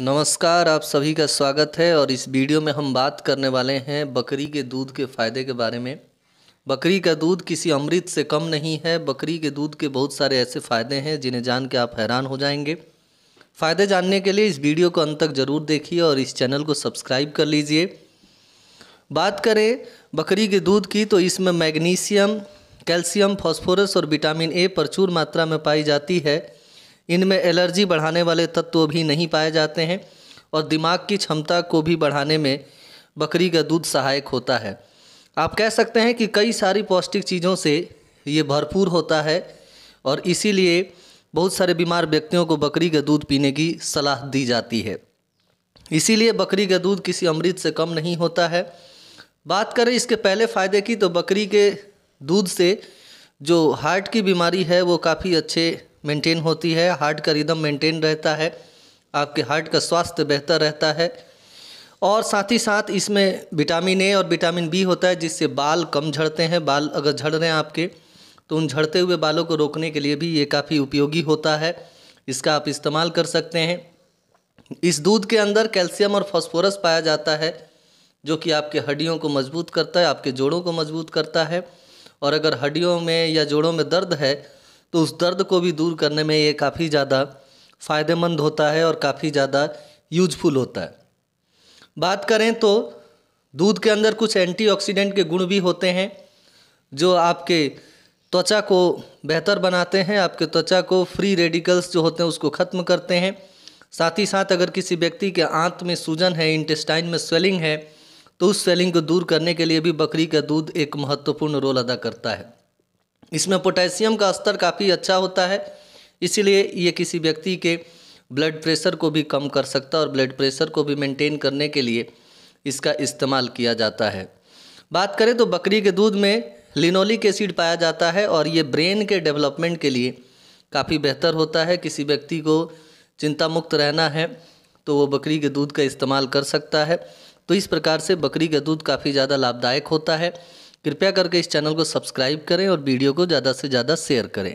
नमस्कार आप सभी का स्वागत है और इस वीडियो में हम बात करने वाले हैं बकरी के दूध के फ़ायदे के बारे में बकरी का दूध किसी अमृत से कम नहीं है बकरी के दूध के बहुत सारे ऐसे फ़ायदे हैं जिन्हें जान के आप हैरान हो जाएंगे फ़ायदे जानने के लिए इस वीडियो को अंत तक ज़रूर देखिए और इस चैनल को सब्सक्राइब कर लीजिए बात करें बकरी के दूध की तो इसमें मैग्नीशियम कैल्शियम फॉस्फोरस और विटामिन ए प्रचुर मात्रा में पाई जाती है इनमें एलर्जी बढ़ाने वाले तत्व भी नहीं पाए जाते हैं और दिमाग की क्षमता को भी बढ़ाने में बकरी का दूध सहायक होता है आप कह सकते हैं कि कई सारी पौष्टिक चीज़ों से ये भरपूर होता है और इसीलिए बहुत सारे बीमार व्यक्तियों को बकरी का दूध पीने की सलाह दी जाती है इसीलिए बकरी का दूध किसी अमृत से कम नहीं होता है बात करें इसके पहले फ़ायदे की तो बकरी के दूध से जो हार्ट की बीमारी है वो काफ़ी अच्छे मेंटेन होती है हार्ट का रिदम मेंटेन रहता है आपके हार्ट का स्वास्थ्य बेहतर रहता है और साथ ही साथ इसमें विटामिन ए और विटामिन बी होता है जिससे बाल कम झड़ते हैं बाल अगर झड़ रहे हैं आपके तो उन झड़ते हुए बालों को रोकने के लिए भी ये काफ़ी उपयोगी होता है इसका आप इस्तेमाल कर सकते हैं इस दूध के अंदर कैल्शियम और फॉस्फोरस पाया जाता है जो कि आपके हड्डियों को मजबूत करता है आपके जोड़ों को मजबूत करता है और अगर हड्डियों में या जोड़ों में दर्द है तो उस दर्द को भी दूर करने में ये काफ़ी ज़्यादा फ़ायदेमंद होता है और काफ़ी ज़्यादा यूजफुल होता है बात करें तो दूध के अंदर कुछ एंटीऑक्सीडेंट के गुण भी होते हैं जो आपके त्वचा को बेहतर बनाते हैं आपके त्वचा को फ्री रेडिकल्स जो होते हैं उसको ख़त्म करते हैं साथ ही साथ अगर किसी व्यक्ति के आंत में सूजन है इंटेस्टाइन में स्वेलिंग है तो उस स्वेलिंग को दूर करने के लिए भी बकरी का दूध एक महत्वपूर्ण रोल अदा करता है इसमें पोटेशियम का स्तर काफ़ी अच्छा होता है इसीलिए ये किसी व्यक्ति के ब्लड प्रेशर को भी कम कर सकता है और ब्लड प्रेशर को भी मेंटेन करने के लिए इसका इस्तेमाल किया जाता है बात करें तो बकरी के दूध में लिनोलिक एसिड पाया जाता है और ये ब्रेन के डेवलपमेंट के लिए काफ़ी बेहतर होता है किसी व्यक्ति को चिंता मुक्त रहना है तो वो बकरी के दूध का इस्तेमाल कर सकता है तो इस प्रकार से बकरी का दूध काफ़ी ज़्यादा लाभदायक होता है कृपया करके इस चैनल को सब्सक्राइब करें और वीडियो को ज़्यादा से ज़्यादा शेयर करें